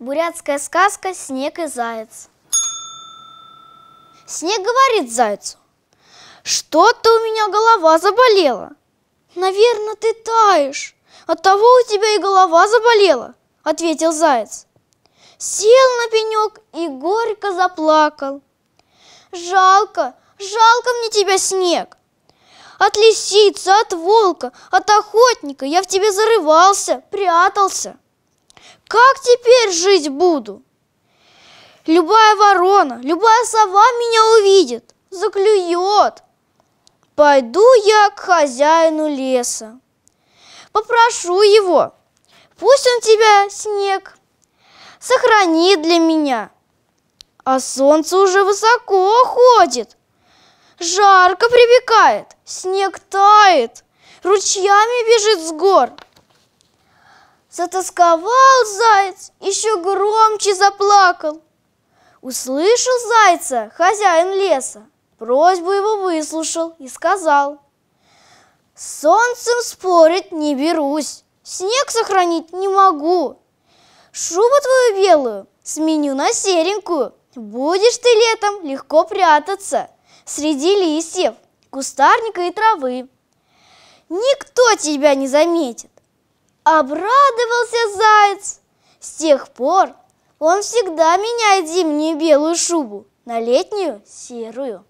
Бурятская сказка «Снег и заяц». Снег говорит зайцу, «Что-то у меня голова заболела». «Наверное, ты таешь, от того у тебя и голова заболела», — ответил заяц. Сел на пенек и горько заплакал. «Жалко, жалко мне тебя, снег! От лисицы, от волка, от охотника я в тебе зарывался, прятался!» Как теперь жить буду? Любая ворона, любая сова меня увидит, заклюет. Пойду я к хозяину леса. Попрошу его, пусть он тебя, снег, сохранит для меня. А солнце уже высоко ходит. Жарко припекает, снег тает, ручьями бежит с гор. Затасковал заяц, еще громче заплакал. Услышал зайца хозяин леса, просьбу его выслушал и сказал. С солнцем спорить не берусь, снег сохранить не могу. Шубу твою белую сменю на серенькую, будешь ты летом легко прятаться среди листьев, кустарника и травы. Никто тебя не заметит. Обрадовался заяц. С тех пор он всегда меняет зимнюю белую шубу на летнюю серую.